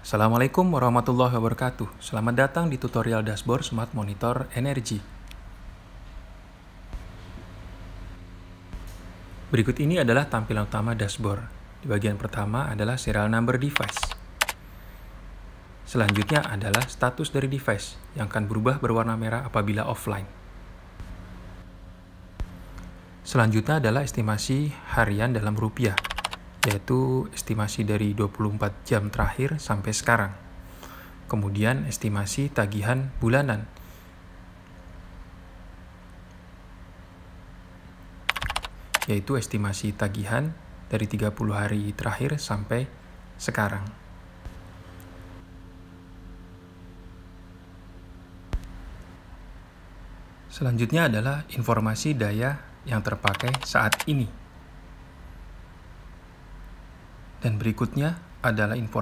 Assalamualaikum warahmatullahi wabarakatuh. Selamat datang di tutorial dashboard Smart Monitor Energi. Berikut ini adalah tampilan utama dashboard. Di bagian pertama adalah serial number device. Selanjutnya adalah status dari device yang akan berubah berwarna merah apabila offline. Selanjutnya adalah estimasi harian dalam rupiah yaitu estimasi dari 24 jam terakhir sampai sekarang. Kemudian estimasi tagihan bulanan. yaitu estimasi tagihan dari 30 hari terakhir sampai sekarang. Selanjutnya adalah informasi daya yang terpakai saat ini. Dan berikutnya adalah informasi